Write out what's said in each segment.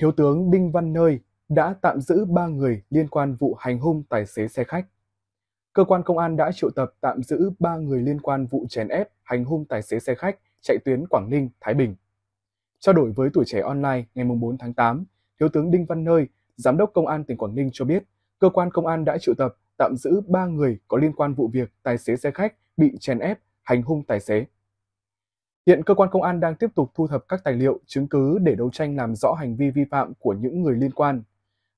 Thiếu tướng Đinh Văn Nơi đã tạm giữ 3 người liên quan vụ hành hung tài xế xe khách. Cơ quan công an đã triệu tập tạm giữ 3 người liên quan vụ chèn ép hành hung tài xế xe khách chạy tuyến Quảng Ninh, Thái Bình. Trao đổi với tuổi trẻ online ngày 4 tháng 8, Thiếu tướng Đinh Văn Nơi, Giám đốc Công an tỉnh Quảng Ninh cho biết, cơ quan công an đã triệu tập tạm giữ 3 người có liên quan vụ việc tài xế xe khách bị chèn ép hành hung tài xế. Hiện cơ quan công an đang tiếp tục thu thập các tài liệu, chứng cứ để đấu tranh làm rõ hành vi vi phạm của những người liên quan.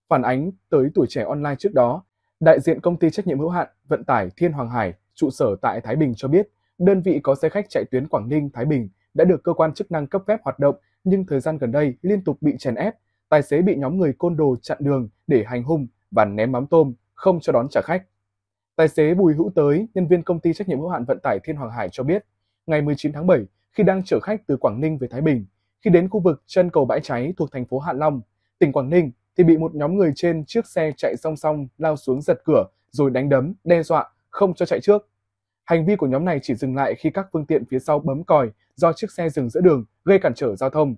Phản ánh tới tuổi trẻ online trước đó, đại diện công ty trách nhiệm hữu hạn vận tải Thiên Hoàng Hải, trụ sở tại Thái Bình cho biết, đơn vị có xe khách chạy tuyến Quảng Ninh Thái Bình đã được cơ quan chức năng cấp phép hoạt động, nhưng thời gian gần đây liên tục bị chèn ép, tài xế bị nhóm người côn đồ chặn đường để hành hung và ném mắm tôm, không cho đón trả khách. Tài xế Bùi Hữu Tới, nhân viên công ty trách nhiệm hữu hạn vận tải Thiên Hoàng Hải cho biết, ngày 19 tháng 7, khi đang chở khách từ Quảng Ninh về Thái Bình. Khi đến khu vực chân cầu bãi cháy thuộc thành phố Hạ Long, tỉnh Quảng Ninh thì bị một nhóm người trên chiếc xe chạy song song lao xuống giật cửa rồi đánh đấm, đe dọa, không cho chạy trước. Hành vi của nhóm này chỉ dừng lại khi các phương tiện phía sau bấm còi do chiếc xe dừng giữa đường gây cản trở giao thông.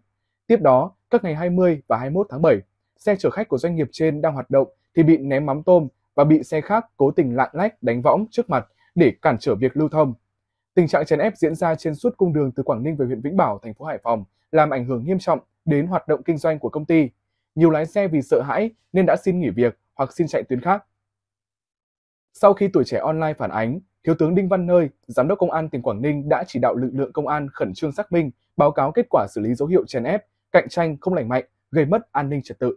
Tiếp đó, các ngày 20 và 21 tháng 7, xe chở khách của doanh nghiệp trên đang hoạt động thì bị ném mắm tôm và bị xe khác cố tình lạng lách đánh võng trước mặt để cản trở việc lưu thông. Tình trạng chèn ép diễn ra trên suốt cung đường từ Quảng Ninh về huyện Vĩnh Bảo, thành phố Hải Phòng, làm ảnh hưởng nghiêm trọng đến hoạt động kinh doanh của công ty. Nhiều lái xe vì sợ hãi nên đã xin nghỉ việc hoặc xin chạy tuyến khác. Sau khi tuổi trẻ online phản ánh, Thiếu tướng Đinh Văn Nơi, Giám đốc Công an tỉnh Quảng Ninh đã chỉ đạo lực lượng công an khẩn trương xác minh, báo cáo kết quả xử lý dấu hiệu chèn ép, cạnh tranh không lành mạnh, gây mất an ninh trật tự.